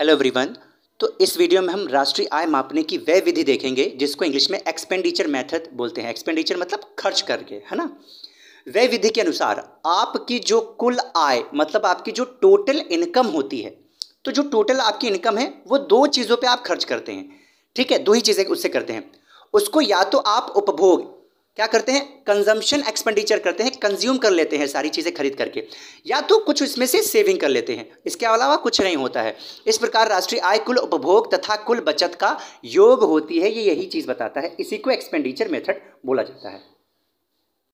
hello everyone तो इस video में हम राष्ट्रीय आय मापने की वह विधि देखेंगे जिसको इंग्लिश में एक्सपेंडिचर मेथड बोलते हैं एक्सपेंडिचर मतलब खर्च करके है ना वह विधि के अनुसार आपकी जो कुल आय मतलब आपकी जो टोटल इनकम होती है तो जो टोटल आपकी इनकम है वो दो चीज़ों पर आप खर्च करते हैं ठीक है दो ही चीज़ें उससे करते हैं उसको या तो आप उपभोग क्या करते हैं कंजम्पशन एक्सपेंडिचर करते हैं कंज्यूम कर लेते हैं सारी चीज़ें खरीद करके या तो कुछ इसमें से सेविंग कर लेते हैं इसके अलावा कुछ नहीं होता है इस प्रकार राष्ट्रीय आय कुल उपभोग तथा कुल बचत का योग होती है ये यही चीज़ बताता है इसी को एक्सपेंडिचर मेथड बोला जाता है